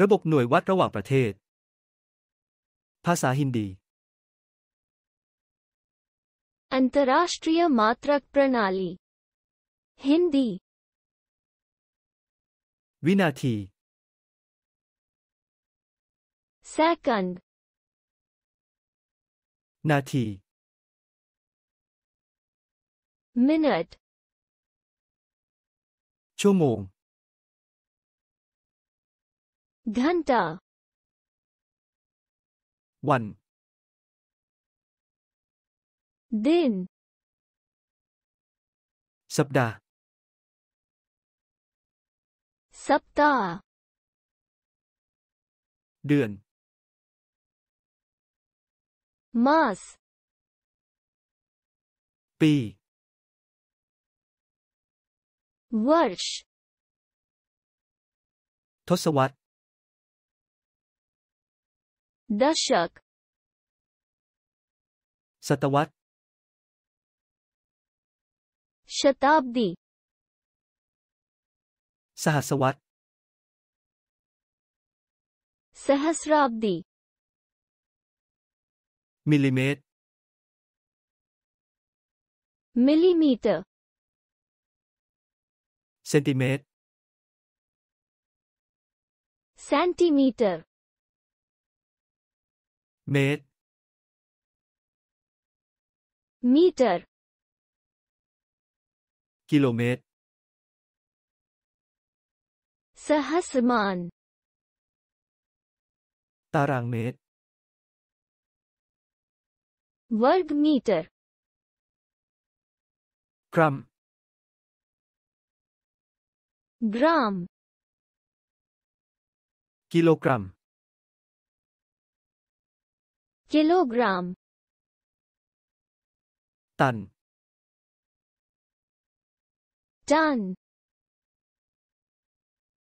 ระบบหน่วยวัดระหว่างประเทศ ภาษาฮินดีอันตราाต् ट ्มาตรा त ्รณาลีฮินดี วินาที second นาที minute ชั่วโมง घंटा one दिन सप्ताह सप्ताह เดือน मास ปี वर्ष ทศวรรษ दशक शतवत शताब्दी सहसवत सहस्राब्दी millimetre millimetre centimetre centimetre Meter. Kilometer. Sahasman. meter. Varg meter. Gram. Gram. Kilogram kilogram Ton. ton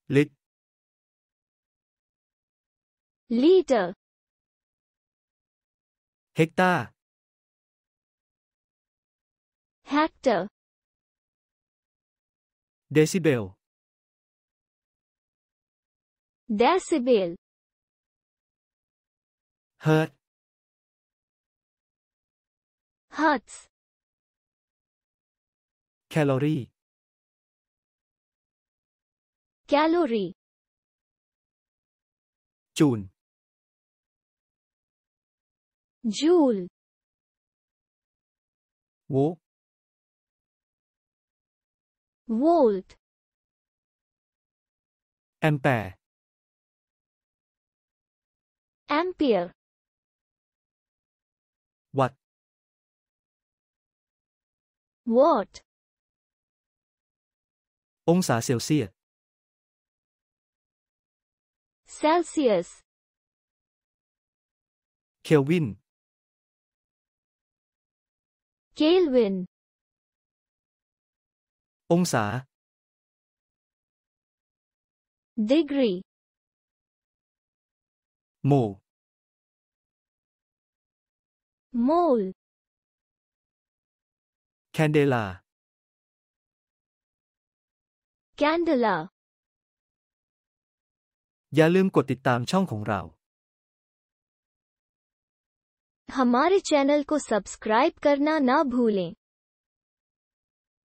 lít liter hecta hector decibel decibel hertz hertz calorie calorie joule joule Volt. volt ampere ampere Watt. What องศาเซลเซียส Celsius เคลวิน Kelvin องศา Degree โมล Mole Candela Candela อย่าลืมกดติดตามช่องของเรา हमारे channel को subscribe करना ना भूलें